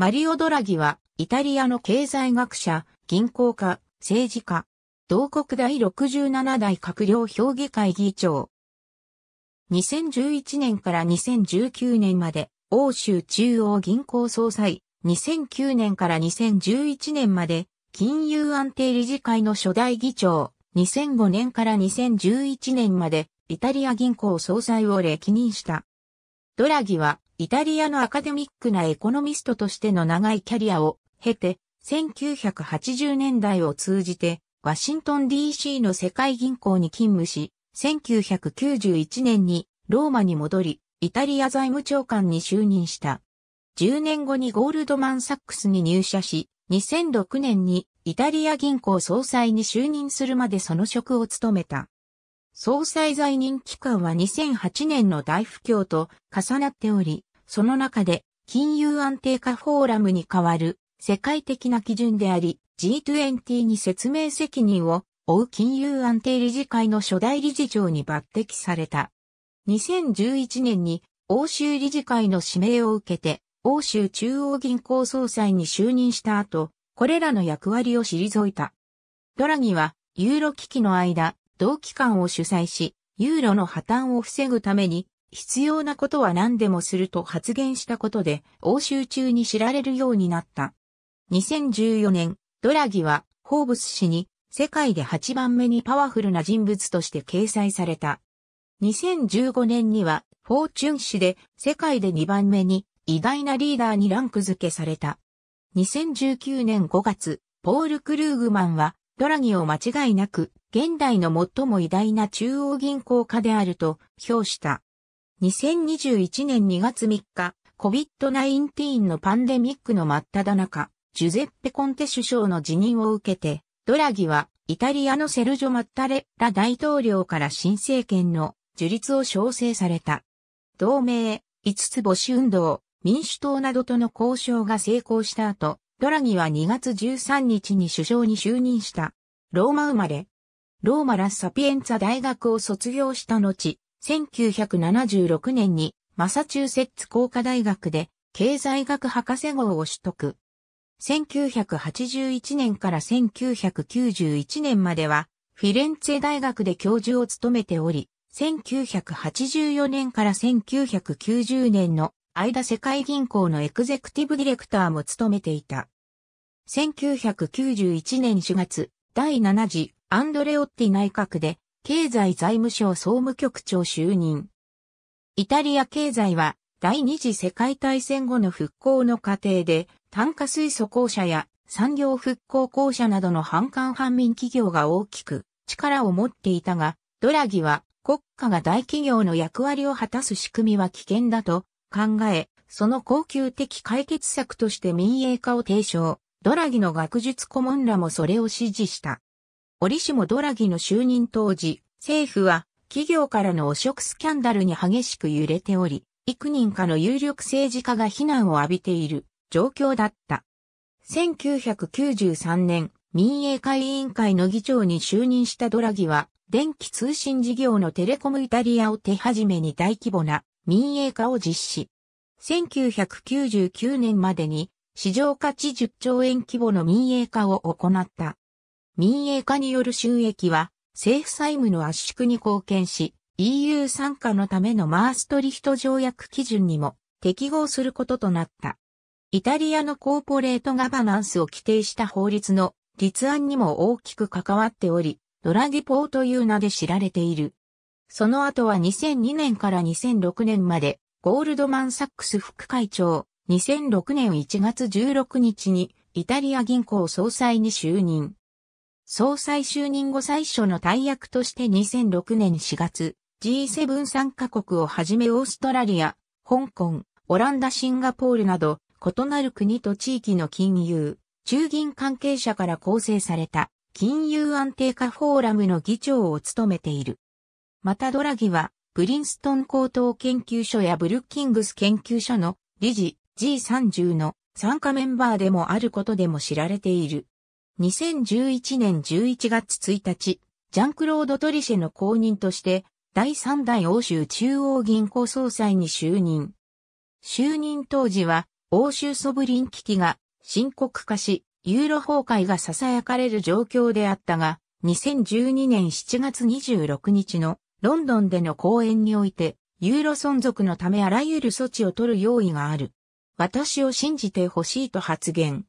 マリオ・ドラギは、イタリアの経済学者、銀行家、政治家、同国第67代閣僚評議会議長。2011年から2019年まで、欧州中央銀行総裁、2009年から2011年まで、金融安定理事会の初代議長、2005年から2011年まで、イタリア銀行総裁を歴任した。ドラギは、イタリアのアカデミックなエコノミストとしての長いキャリアを経て、1980年代を通じて、ワシントン DC の世界銀行に勤務し、1991年にローマに戻り、イタリア財務長官に就任した。10年後にゴールドマン・サックスに入社し、2006年にイタリア銀行総裁に就任するまでその職を務めた。総裁在任期間は2008年の大不況と重なっており、その中で金融安定化フォーラムに代わる世界的な基準であり G20 に説明責任を負う金融安定理事会の初代理事長に抜擢された。2011年に欧州理事会の指名を受けて欧州中央銀行総裁に就任した後、これらの役割を退いた。ドラギはユーロ危機の間、同期間を主催し、ユーロの破綻を防ぐために必要なことは何でもすると発言したことで、欧州中に知られるようになった。2014年、ドラギは、ホーブス氏に、世界で8番目にパワフルな人物として掲載された。2015年には、フォーチュン氏で、世界で2番目に、偉大なリーダーにランク付けされた。2019年5月、ポール・クルーグマンは、ドラギを間違いなく、現代の最も偉大な中央銀行家であると評した。2021年2月3日、COVID-19 のパンデミックの真っ只中、ジュゼッペ・コンテ首相の辞任を受けて、ドラギはイタリアのセルジョ・マッタレラ大統領から新政権の樹立を招請された。同盟、五つ星運動、民主党などとの交渉が成功した後、ドラギは2月13日に首相に就任した。ローマ生まれ。ローマラ・サピエンツァ大学を卒業した後、1976年にマサチューセッツ工科大学で経済学博士号を取得。1981年から1991年まではフィレンツェ大学で教授を務めており、1984年から1990年の間世界銀行のエグゼクティブディレクターも務めていた。1991年4月、第7次アンドレオッティ内閣で経済財務省総務局長就任。イタリア経済は第二次世界大戦後の復興の過程で炭化水素公社や産業復興公社などの反韓反民企業が大きく力を持っていたが、ドラギは国家が大企業の役割を果たす仕組みは危険だと考え、その恒久的解決策として民営化を提唱。ドラギの学術顧問らもそれを支持した。折しもドラギの就任当時、政府は企業からの汚職スキャンダルに激しく揺れており、幾人かの有力政治家が非難を浴びている状況だった。1993年、民営会委員会の議長に就任したドラギは、電気通信事業のテレコムイタリアを手始めに大規模な民営化を実施。1999年までに市場価値10兆円規模の民営化を行った。民営化による収益は政府債務の圧縮に貢献し、EU 参加のためのマーストリヒト条約基準にも適合することとなった。イタリアのコーポレートガバナンスを規定した法律の立案にも大きく関わっており、ドラギポーという名で知られている。その後は2002年から2006年まで、ゴールドマンサックス副会長、2006年1月16日にイタリア銀行総裁に就任。総裁就任後最初の大役として2006年4月、G7 参加国をはじめオーストラリア、香港、オランダシンガポールなど、異なる国と地域の金融、中銀関係者から構成された金融安定化フォーラムの議長を務めている。またドラギは、プリンストン高等研究所やブルッキングス研究所の理事 G30 の参加メンバーでもあることでも知られている。2011年11月1日、ジャンクロード・トリシェの後任として、第3代欧州中央銀行総裁に就任。就任当時は、欧州ソブリン危機が深刻化し、ユーロ崩壊が囁かれる状況であったが、2012年7月26日のロンドンでの講演において、ユーロ存続のためあらゆる措置を取る用意がある。私を信じてほしいと発言。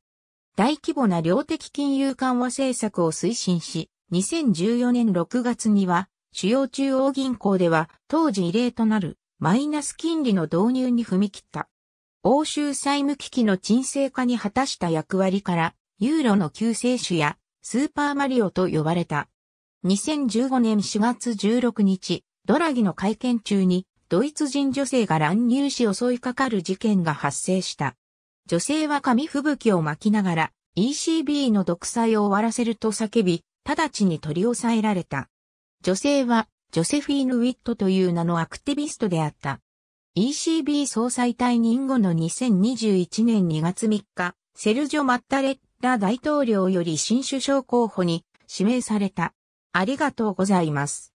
大規模な量的金融緩和政策を推進し、2014年6月には、主要中央銀行では当時異例となるマイナス金利の導入に踏み切った。欧州債務危機の沈静化に果たした役割から、ユーロの救世主やスーパーマリオと呼ばれた。2015年4月16日、ドラギの会見中にドイツ人女性が乱入し襲いかかる事件が発生した。女性は紙吹雪を巻きながら ECB の独裁を終わらせると叫び、直ちに取り押さえられた。女性はジョセフィーヌ・ウィットという名のアクティビストであった。ECB 総裁退任後の2021年2月3日、セルジョ・マッタレッラ大統領より新首相候補に指名された。ありがとうございます。